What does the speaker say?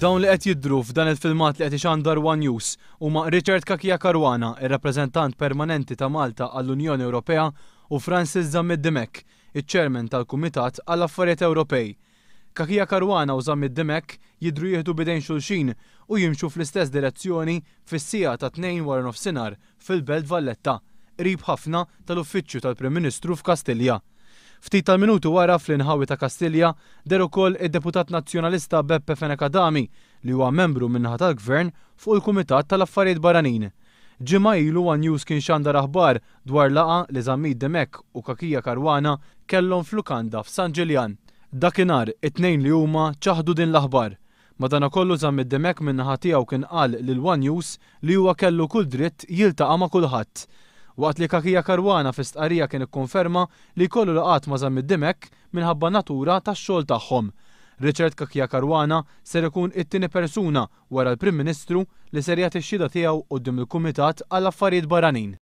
Dawn li qed jidru f'dan il-filmat li qed ixandar One News huma Richard Kakija Karwana, ir-rappreżentant permanenti ta' Malta għall-Unjoni Ewropea, u Francis Dimek, iċ-ċermen tal-Kumitat għall-Affarijiet Ewropej. Kakija Karwana u Zammid Dimek jidru jieħdu bidejn xulxin u jimxu fl-istess direzzjoni fis-sija ta' tnejn wara nofsinhar fil-Belt Valletta, qrib ħafna tal-uffiċċju tal-Prim Ministru f'Kastilja. Ftit tal-minutu wara fl-inħawi ta' Kastilja deru ukoll id-deputat nazzjonalista Beppe Fenekadami li huwa membru minnaħat tal-gvern fuq il-Kumitat tal-Affarijiet Baranin. Ġimma ilu għan news kien xandar aħbar dwar laqa li Zamid Demek u Kakija Karwana kellhom flukanda f'San Ġiljan. Dakinhar it-tnejn li huma ċaħdu din l-aħbar. Madana kollu Zamid Demek minnaħa tiegħu kien qal lil One News li huwa kellu kull dritt jiltaqa' ma' kulħadd waqt li Kakija Karwana fistqarija kien ikkonferma li kollu laqat ma' Dimek minħabba natura tax-xogħol tagħhom. Richard Kakija Karwana ser ikun it-tieni persuna wara l-Prim Ministru li ser jagħti x xida tiegħu qudiem il-Kumitat għall affarijiet Barranin.